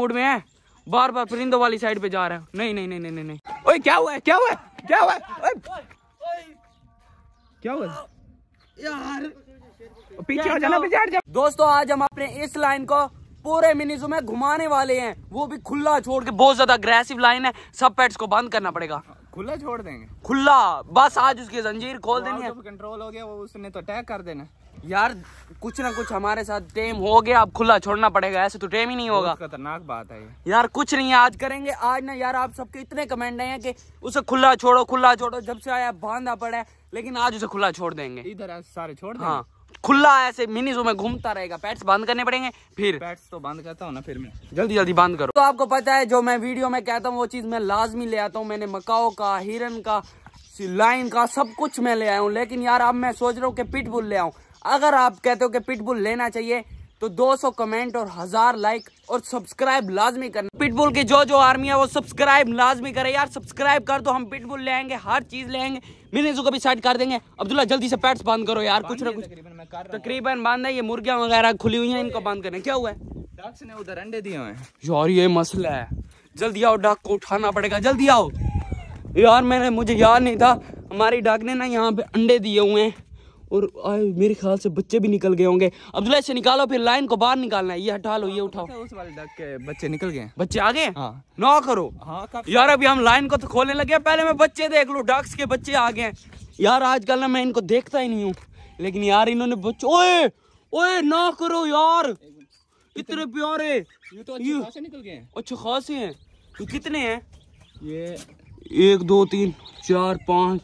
Mood में है बार बार परिंदो वाली साइड पे जा रहे हैं नहीं नहीं नहीं नहीं नहीं ओए क्या हुआ है क्या हुआ है क्या हुआ है क्या हुआ यार पीछे हो जाना पीछे जा दोस्तों आज हम अपने इस लाइन को पूरे मिनीजू में घुमाने वाले हैं वो भी खुला छोड़ के बहुत ज्यादा अग्रेसिव लाइन है सब पेट्स को बंद करना पड़ेगा खुला छोड़ देंगे खुला बस आज उसकी जंजीर खोल देनी है कंट्रोल हो गया वो उसने तो अटैक कर देना यार कुछ ना कुछ हमारे साथ टेम हो गया अब खुला छोड़ना पड़ेगा ऐसे तो टेम ही नहीं होगा खतरनाक बात है यार कुछ नहीं है आज करेंगे आज ना यार आप सबके इतने कमेंट आए हैं कि उसे खुला छोड़ो खुला छोड़ो जब से आया बांधा पड़ा है लेकिन आज उसे खुला छोड़ देंगे इधर सारे छोड़ हाँ खुला ऐसे मिनी में घूमता रहेगा पैट्स बंद करने पड़ेंगे फिर पैट्स तो बंद करता हूँ ना फिर मैं जल्दी जल्दी बंद करो तो आपको पता है जो मैं वीडियो में कहता हूँ वो चीज मैं लाजमी ले आता हूँ मैंने मकाओ का हिरन का लाइन का सब कुछ मैं ले आया हूँ लेकिन यार अब मैं सोच रहा हूँ कि पिटबुल ले आऊँ अगर आप कहते हो कि पिटबुल लेना चाहिए तो 200 कमेंट और हजार लाइक और सब्सक्राइब लाजमी करना पिटबुल की जो जो आर्मी है वो सब्सक्राइब लाजमी करे यार सब्सक्राइब कर दो हम पिटबुल लेंगे हर चीज लेंगे मिनेजू तो को भी साइड कर देंगे अब्दुल्ला जल्दी से पैट्स बंद करो यार कुछ ना कुछ तकरीबन बंद है ये मुर्गियां वगैरह खुली हुई है इनको बंद करें क्या हुआ है डॉक्स ने उधर अंडे दिए हुए यार ये मसला है जल्दी आओ डाक को उठाना पड़ेगा जल्दी आओ यार मैंने मुझे याद नहीं था हमारी डाक ने ना यहाँ पे अंडे दिए हुए हैं और आए मेरे ख्याल से बच्चे भी निकल गए होंगे अब्दुल्ला इसे निकालो फिर लाइन को बाहर निकालना है ये हटा लो ये हाँ, उठाओ उस वाले डक के बच्चे निकल गए बच्चे आ गए हाँ। ना करो हाँ, यार अभी हम लाइन को तो खोलने लगे पहले मैं बच्चे देख लू डक्स के बच्चे आ गए यार आजकल ना मैं इनको देखता ही नहीं हूँ लेकिन यार इन्होंने बच्चो ओए ना करो यार इतने प्यारे तो निकल गए अच्छे खास है कितने हैं ये एक दो तीन चार पाँच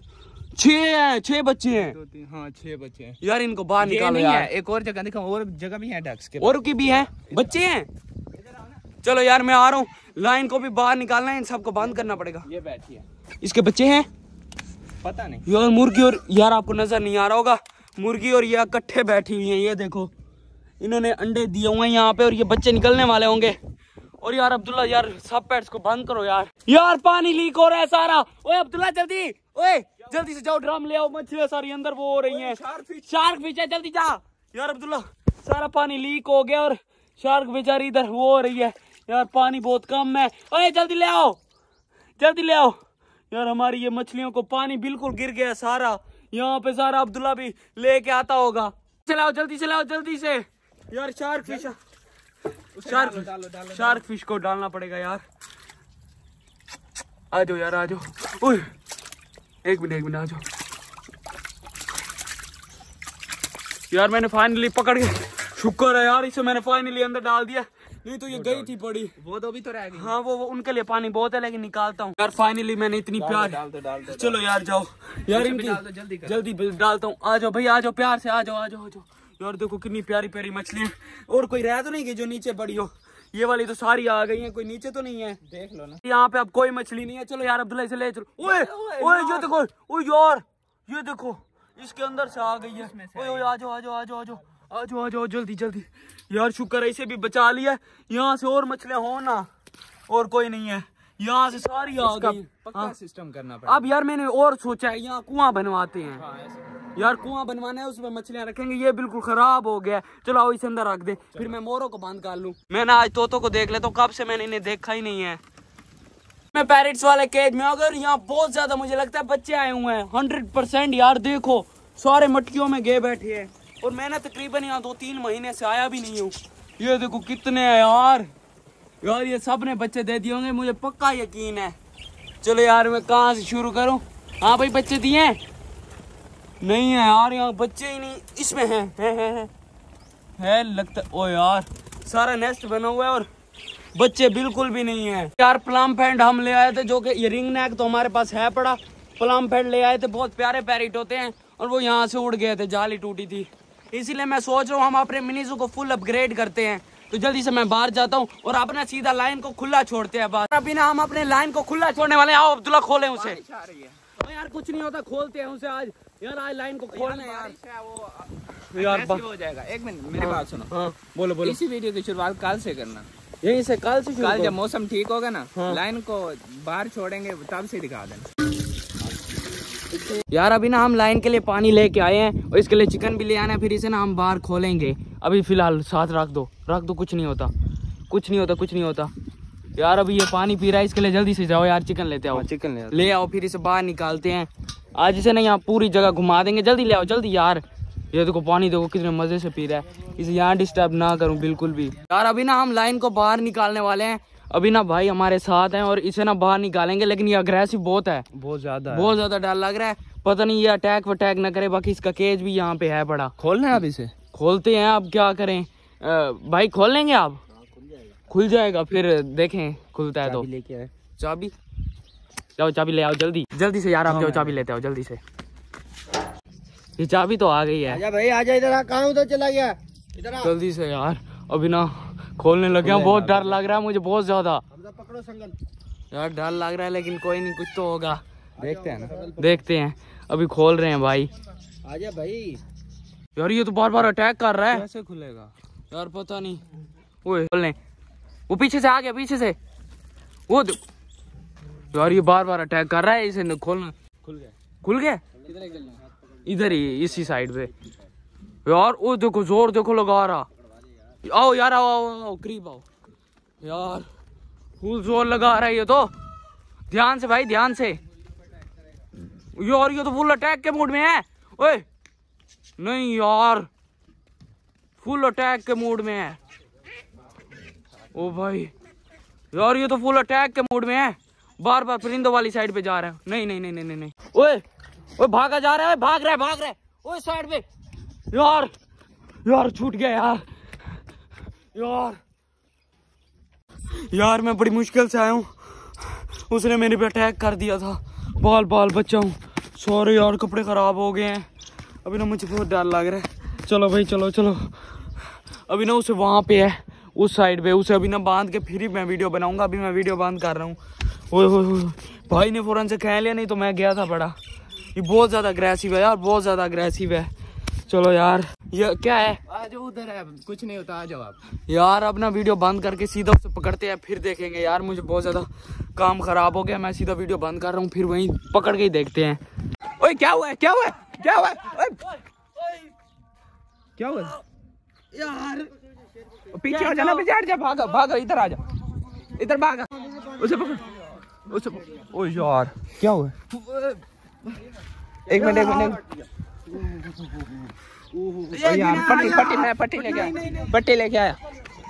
छह छह बच्चे हैं हाँ छह बच्चे हैं यार इनको बाहर निकालो यार एक और जगह देखो और जगह भी है डक्स के और की भी है बच्चे हैं चलो यार मैं आ रहा हूँ लाइन को भी बाहर निकालना है इन सबको बंद करना पड़ेगा ये बैठी है इसके बच्चे हैं पता नहीं यार मुर्गी और यार आपको नजर नहीं आ रहा होगा मुर्गी और ये इकट्ठे बैठी हुई है ये देखो इन्होंने अंडे दिए हुए हैं यहाँ पे और ये बच्चे निकलने वाले होंगे और यार अब्दुल्ला यार सब पेट्स को बंद करो यार यार पानी लीक हो रहा है सारा ओए अब्दुल्ला जल्दी ओए जल्दी से जाओ ड्रम ले आओ मछलियां सारी अंदर वो हो रही है शार्क फिश है जल्दी जा यार अब्दुल्ला सारा पानी लीक हो गया और शार्क बेचारी इधर वो हो रही है यार पानी बहुत कम है अरे जल्दी ले आओ जल्दी ले आओ यार हमारी ये मछलियों को पानी बिल्कुल गिर गया सारा यहाँ पे सारा अब्दुल्ला भी लेके आता होगा चलाओ जल्दी चलाओ जल्दी से यार शार्क फिश शार्क डालो, डालो, डालो, शार्क फिश को डालना पड़ेगा यार आ जाओ यार आ जाओ एक मिनट एक मिनट आ जाओ यार मैंने फाइनली पकड़ गया शुक्र है यार इसे मैंने फाइनली अंदर डाल दिया नहीं तो ये गई थी पड़ी वो तो अभी तो रह गई हाँ वो वो उनके लिए पानी बहुत है लेकिन निकालता हूँ यार फाइनली मैंने इतनी प्यार डाल दो, डाल दो, चलो यार जाओ यार इनकी जल्दी जल्दी डालता हूँ आ जाओ भाई आ जाओ प्यार से आ जाओ आ जाओ आ जाओ यार देखो कितनी प्यारी प्यारी मछलियाँ और कोई रह तो नहीं गई जो नीचे पड़ी हो ये वाली तो सारी आ गई है कोई नीचे तो नहीं है देख लो ना यहाँ पे अब कोई मछली नहीं है चलो यार अब्दुल्ला इसे ले चलो ओए ओए ये देखो ओ यार ये देखो इसके अंदर से आ गई है ओए ओए आ जाओ आ जाओ आ जाओ आ जाओ आ जाओ जल्दी जल्दी यार शुक्र है इसे भी बचा लिया यहाँ से और मछलियाँ हो ना और कोई नहीं है यहाँ से सारी आ गई पक्का सिस्टम हाँ। करना अब यार मैंने और सोचा है यहाँ कुआं बनवाते हैं हाँ, यार कुआं बनवाना है उसमें मछलियाँ रखेंगे ये बिल्कुल खराब हो गया चलो आओ इसे अंदर रख दे फिर मैं मोरों को बांध कर लूँ मैं ना आज तोतों को देख लेता तो कब से मैंने इन्हें देखा ही नहीं है मैं पैरट्स वाले केज में अगर यहाँ बहुत ज्यादा मुझे लगता है बच्चे आए हुए हैं हंड्रेड परसेंट यार देखो सारे मटकियों में गए बैठे है और मैंने तकरीबन यहाँ दो तीन महीने से आया भी नहीं हूँ ये देखो कितने हैं यार यार ये सब ने बच्चे दे दिए होंगे मुझे पक्का यकीन है चलो यार मैं कहाँ से शुरू करूँ हाँ भाई बच्चे दिए हैं नहीं है यार यहाँ बच्चे ही नहीं इसमें हैं है, है, है, है लगता ओ यार सारा नेस्ट बना हुआ है और बच्चे बिल्कुल भी नहीं है यार प्लाम फैंड हम ले आए थे जो कि ये रिंग नेक तो हमारे पास है पड़ा प्लाम फैंड ले आए थे बहुत प्यारे पैरिट होते हैं और वो यहाँ से उड़ गए थे जाली टूटी थी इसीलिए मैं सोच रहा हूँ हम अपने मिनीजू को फुल अपग्रेड करते हैं तो जल्दी से मैं बाहर जाता हूँ और अपना सीधा लाइन को खुला छोड़ते हैं बाहर अभी ना हम अपने लाइन को खुला छोड़ने वाले आओ अब्दुल्ला खोले उसे तो यार कुछ नहीं होता खोलते हैं उसे आज यार आज लाइन को खोलना यार अच्छा, वो यार हो जाएगा एक मिनट मेरी हाँ, बात सुनो हाँ, बोलो बोलो इसी वीडियो की शुरुआत कल से करना यहीं से कल से कल जब मौसम ठीक होगा ना हाँ। लाइन को बाहर छोड़ेंगे तब से दिखा देना यार अभी ना हम लाइन के लिए पानी लेके आए हैं और इसके लिए चिकन भी ले आना है फिर इसे ना हम बाहर खोलेंगे अभी फिलहाल साथ रख दो रख दो कुछ नहीं होता कुछ नहीं होता कुछ नहीं होता यार अभी ये पानी पी रहा है इसके लिए जल्दी से जाओ यार चिकन लेते आओ चिकन हाँ, ले, ले आओ फिर इसे बाहर निकालते हैं आज इसे ना यहाँ पूरी जगह घुमा देंगे जल्दी ले आओ जल्दी यार ये देखो पानी देखो कितने मजे से पी रहा है इसे यहाँ डिस्टर्ब ना करूँ बिल्कुल भी यार अभी ना हम लाइन को बाहर निकालने वाले हैं अभी ना भाई हमारे साथ हैं और इसे ना बाहर निकालेंगे लेकिन ये अग्रेसिव बहुत है बहुत ज्यादा बहुत ज्यादा डर लग रहा है पता नहीं ये अटैक वटैक ना करे बाकी इसका केज भी यहाँ पे है बड़ा रहे हैं आप इसे खोलते हैं आप क्या करें भाई खोल लेंगे आप खुल जाएगा फिर देखें खुलता है तो लेके आए चाबी जाओ चाबी ले आओ जल्दी जल्दी से यार आप जाओ चाबी लेते आओ जल्दी से ये चाबी तो आ गई है आजा भाई आजा इधर आ कहाँ उधर चला गया इधर आ जल्दी से यार अभी ना खोलने लग गया बहुत डर लग रहा है मुझे बहुत ज्यादा तो पकड़ो संगल यार डर लग रहा है लेकिन कोई नहीं कुछ तो होगा देखते हैं ना देखते हैं अभी खोल रहे हैं भाई आजा भाई यार ये तो बार बार अटैक कर रहा है कैसे खुलेगा यार पता नहीं वो खोल वो पीछे से आ गया पीछे से वो यार ये बार बार अटैक कर रहा है इसे खोलना खुल गया खुल गया इधर ही इसी साइड पे यार वो देखो जोर देखो लगा रहा आओ यार आओ आओ आओ करीब आओ यार फुल जोर लगा रहा है ये तो ध्यान से भाई ध्यान से यार ये तो फुल अटैक के मूड में है ओए नहीं यार फुल अटैक के मूड में है ओ भाई यार ये तो फुल अटैक के मूड में है बार बार परिंदों वाली साइड पे जा रहे है नहीं नहीं नहीं नहीं नहीं ओए ओए भागा जा रहा है भाग रहा है भाग रहा है ओए साइड पे यार यार छूट गया यार यार यार मैं बड़ी मुश्किल से आया हूँ उसने मेरे पे अटैक कर दिया था बाल बाल बच्चा हूँ सॉरी यार कपड़े ख़राब हो गए हैं अभी ना मुझे बहुत डर लग रहा है चलो भाई चलो चलो अभी ना उसे वहाँ पे है उस साइड पे उसे अभी ना बांध के फिर मैं वीडियो बनाऊंगा अभी मैं वीडियो बांध कर रहा हूँ भाई ने फ़ौरन से कह लिया नहीं तो मैं गया था बड़ा ये बहुत ज़्यादा अग्रेसिव है यार बहुत ज़्यादा अग्रेसिव है चलो यार ये क्या है आज उधर है कुछ नहीं होता आ जाओ आप यार अपना वीडियो बंद करके सीधा उसे पकड़ते हैं फिर देखेंगे यार मुझे बहुत ज़्यादा काम ख़राब हो गया मैं सीधा वीडियो बंद कर रहा हूँ फिर वहीं पकड़ के ही देखते हैं ओए क्या हुआ है क्या हुआ है क्या हुआ है क्या हुआ यार पीछे हो जाना पीछे हट जा भागा भागा इधर आ जा इधर भागा उसे पकड़ उसे ओ यार क्या हुआ एक मिनट एक मिनट यार पट्टी पट्टी मैं पट्टी लेके आया पट्टी लेके आया